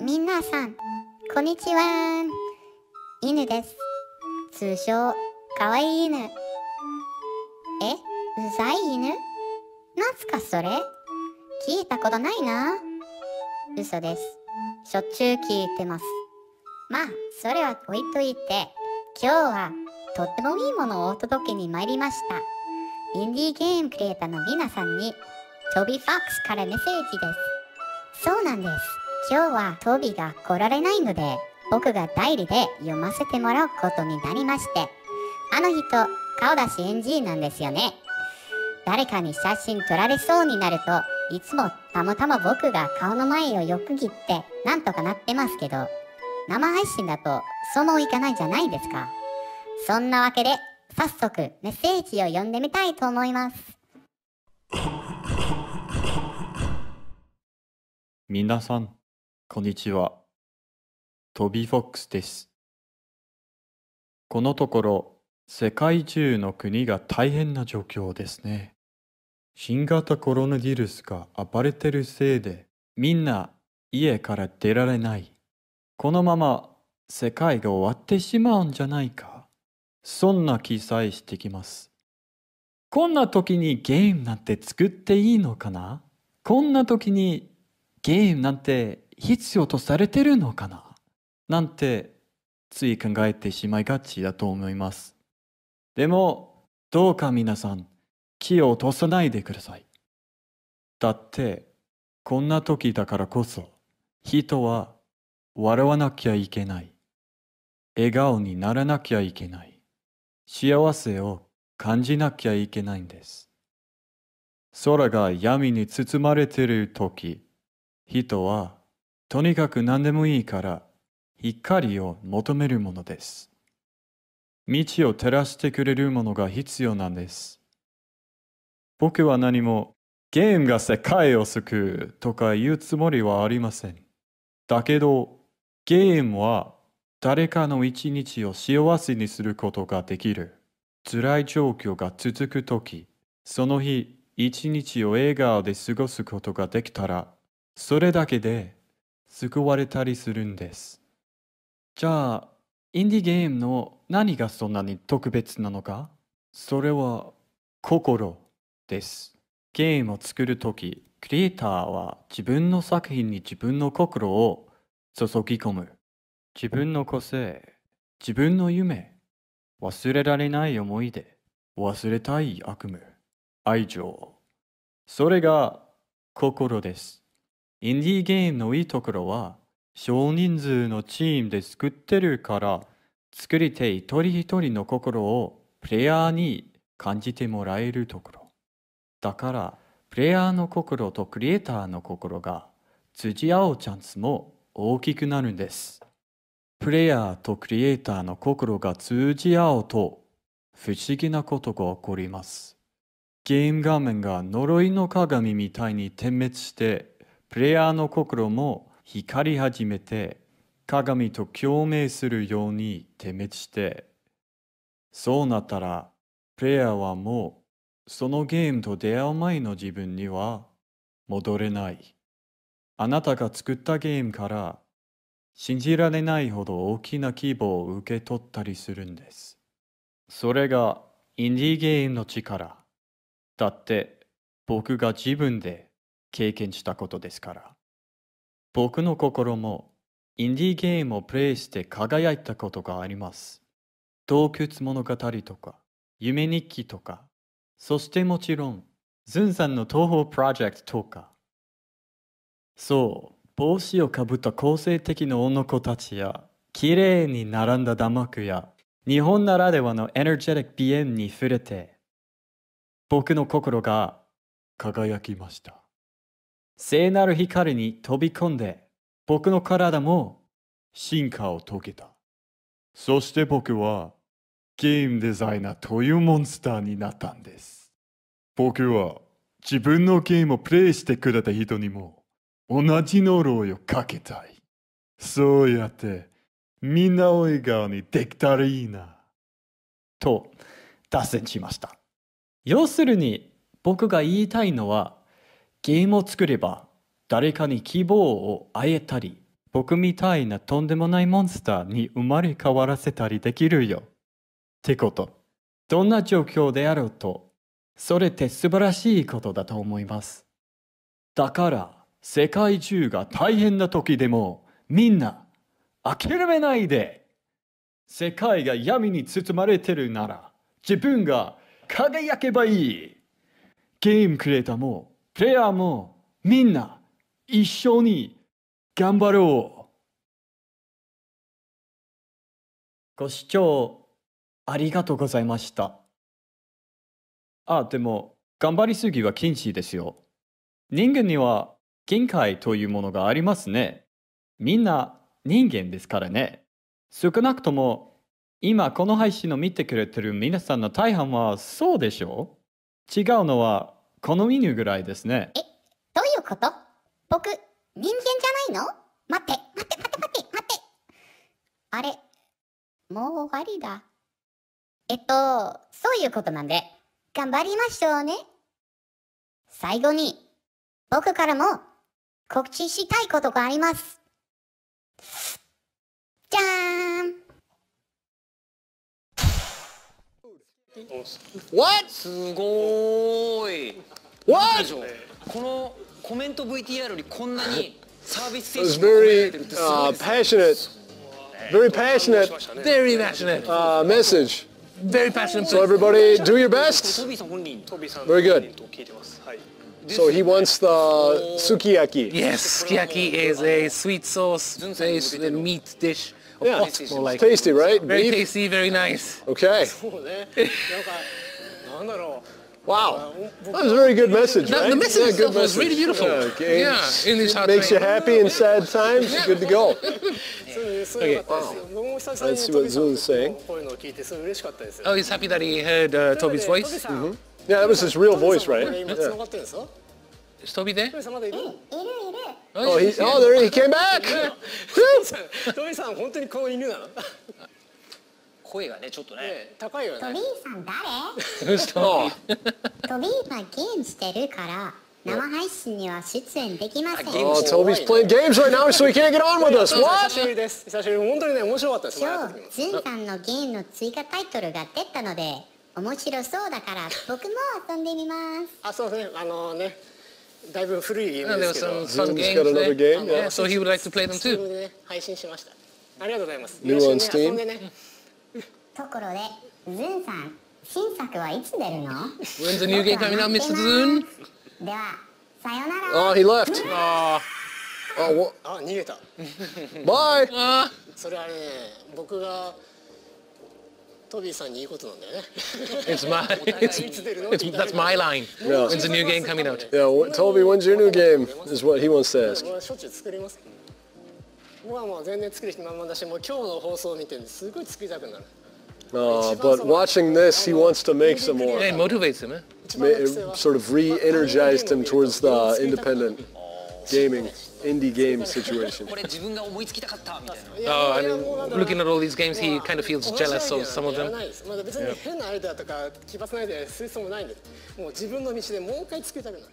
みなさん、こんにちは。犬です。通称、かわいい犬。え、うざい犬なんすかそれ聞いたことないな。嘘です。しょっちゅう聞いてます。まあ、それは置いといて、今日はとってもいいものをお届けに参りました。インディーゲームクリエイターの皆さんに、トビファックスからメッセージです。そうなんです。今日はトビが来られないので、僕が代理で読ませてもらうことになりまして、あの人、顔出し NG なんですよね。誰かに写真撮られそうになると、いつもたまたま僕が顔の前をよく切って、なんとかなってますけど、生配信だと、そうもいかないじゃないですか。そんなわけで、早速、メッセージを読んでみたいと思います。皆さん、こんにちは。トビフォックスです。このところ、世界中の国が大変な状況ですね。新型コロナウイルスが暴れてるせいで、みんな家から出られない。このまま世界が終わってしまうんじゃないか。そんな気さえしてきます。こんな時にゲームなんて作っていいのかなこんな時にゲームなんて必要とされてるのかななんてつい考えてしまいがちだと思います。でも、どうか皆さん、気を落とさないでください。だって、こんな時だからこそ、人は笑わなきゃいけない。笑顔にならなきゃいけない。幸せを感じなきゃいけないんです。空が闇に包まれている時、人はとにかく何でもいいから光を求めるものです。道を照らしてくれるものが必要なんです。僕は何もゲームが世界を救うとか言うつもりはありません。だけどゲームは誰かの一日を幸せにすることができる。辛い状況が続くとき、その日一日を笑顔で過ごすことができたら、それだけで救われたりするんですじゃあインディゲームの何がそんなに特別なのかそれは心ですゲームを作るときクリエイターは自分の作品に自分の心を注ぎ込む自分の個性自分の夢忘れられない思い出忘れたい悪夢愛情それが心ですインディーゲームのいいところは少人数のチームで作ってるから作り手一人一人の心をプレイヤーに感じてもらえるところだからプレイヤーの心とクリエイターの心が通じ合うチャンスも大きくなるんですプレイヤーとクリエイターの心が通じ合うと不思議なことが起こりますゲーム画面が呪いの鏡みたいに点滅してプレイヤーの心も光り始めて鏡と共鳴するように点滅してそうなったらプレイヤーはもうそのゲームと出会う前の自分には戻れないあなたが作ったゲームから信じられないほど大きな希望を受け取ったりするんですそれがインディーゲームの力だって僕が自分で経験したことですから僕の心もインディーゲームをプレイして輝いたことがあります洞窟物語とか夢日記とかそしてもちろんズンさんの東方プロジェクトとかそう帽子をかぶった個性的な女の子たちや綺麗に並んだダマクや日本ならではのエネルジェティック BM に触れて僕の心が輝きました。聖なる光に飛び込んで僕の体も進化を遂げたそして僕はゲームデザイナーというモンスターになったんです僕は自分のゲームをプレイしてくれた人にも同じ能力をかけたいそうやってみんなを笑顔にできたらいいなと脱線しました要するに僕が言いたいのはゲームを作れば誰かに希望をあえたり僕みたいなとんでもないモンスターに生まれ変わらせたりできるよ。ってことどんな状況であろうとそれって素晴らしいことだと思います。だから世界中が大変な時でもみんな諦めないで世界が闇に包まれてるなら自分が輝けばいいゲームクリエイターもレアもみんな一緒に頑張ろうご視聴ありがとうございました。あ、でも頑張りすぎは禁止ですよ。人間には限界というものがありますね。みんな人間ですからね。少なくとも今この配信を見てくれてる皆さんの大半はそうでしょう違うのはこのメニューぐらいですね。え、どういうこと僕、人間じゃないの待って、待って、待って、待って、待って。あれ、もう終わりだ。えっと、そういうことなんで、頑張りましょうね。最後に、僕からも告知したいことがあります。じゃーん What? すごーいこのコメント VTR very uh, passionate, very passionate Very passionate. uh, message. Very passionate. So everybody, do your best. Very good. So he wants the sukiyaki. Yes, sukiyaki is a sweet sauce based a meat dish. Or Yeah, pot, more like. tasty, right? Very Beef. tasty, very nice. Okay. Wow, that was a very good message. Right? The, the message yeah, itself was message. really beautiful. Yeah, okay. yeah in this hard makes you happy in sad times. yeah. Good to go. okay. Wow. us see what Zul is saying. Oh, he's happy that he heard uh, Toby's voice. Mm -hmm. Yeah, that was his real voice, right? Yeah. Is Toby there? Oh, he's, oh, there he came back. Toby-san, 本当にこの犬だ。声がねちょっとね、ね、高いよねトビーさん誰 トビーはゲームしてるから生配信には出演できません。Oh, t o b playing games right now, so he can't get on with us. What? 久しぶりです。久しぶり。本当にね、面白かったです。今日、ズンさんのゲームの追加タイトルが出たので、面白そうだから僕も遊んでみます。あ、そうですね。あのね。だいぶ古いゲームですけど。Some g a m e there. Yeah, so he would like to play them too. 配信しました。ありがとうございます。New on Steam. ところで、ズンさん、新作はいつ出るの When's the new game coming out, Mr. Zoon? Oh, he left. Ah. Oh. Oh, ah, あ、逃げた。Bye! それはね、僕がトビーさんにいいことなんだよね。It's my, it's, it's, that's my line. Yeah. When's the new game coming out? Yeah, Toby, when's your new game? Is what he wants to ask. 俺しょっちゅう作ります。僕はもう全然作る暇満々だし、もう今日の放送を見てすごい作りたくなる。uh, but watching this, he wants to make some more. Yeah, it motivates him. Eh? It sort of re-energized him towards the independent gaming, indie game situation. oh, I mean, looking at all these games, he kind of feels jealous of some of them. Yeah.